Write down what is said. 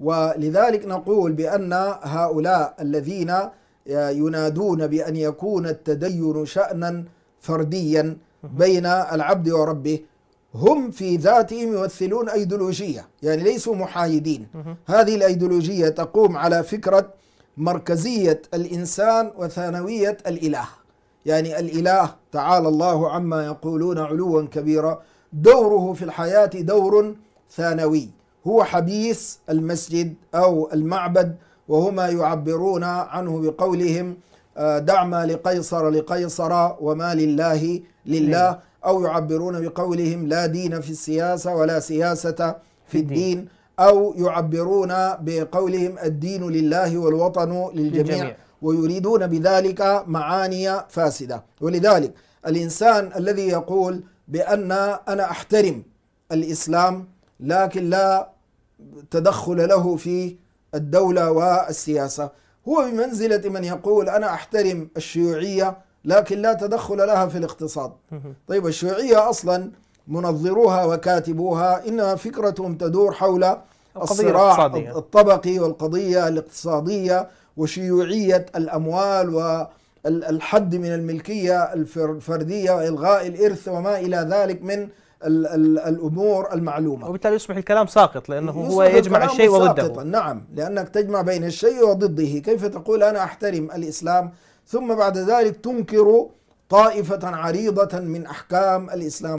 ولذلك نقول بأن هؤلاء الذين ينادون بأن يكون التدين شأنا فرديا بين العبد وربه هم في ذاتهم يمثلون أيديولوجية يعني ليسوا محايدين هذه الأيديولوجية تقوم على فكرة مركزية الإنسان وثانوية الإله يعني الإله تعالى الله عما يقولون علوا كبيرا دوره في الحياة دور ثانوي هو حبيس المسجد أو المعبد وهما يعبرون عنه بقولهم آه، دع ما لقيصر لقيصر وما لله لله نعم. أو يعبرون بقولهم لا دين في السياسة ولا سياسة في الدين أو يعبرون بقولهم الدين لله والوطن للجميع ويريدون بذلك معاني فاسدة ولذلك الإنسان الذي يقول بأن أنا أحترم الإسلام لكن لا تدخل له في الدولة والسياسة هو بمنزلة من يقول أنا أحترم الشيوعية لكن لا تدخل لها في الاقتصاد طيب الشيوعية أصلا منظروها وكاتبوها إنها فكرتهم تدور حول الصراع الطبقي والقضية الاقتصادية وشيوعية الأموال والحد من الملكية الفردية وإلغاء الإرث وما إلى ذلك من الـ الـ الامور المعلومه وبالتالي يصبح الكلام ساقط لانه هو يجمع الشيء وضده نعم لانك تجمع بين الشيء وضده كيف تقول انا احترم الاسلام ثم بعد ذلك تنكر طائفه عريضه من احكام الاسلام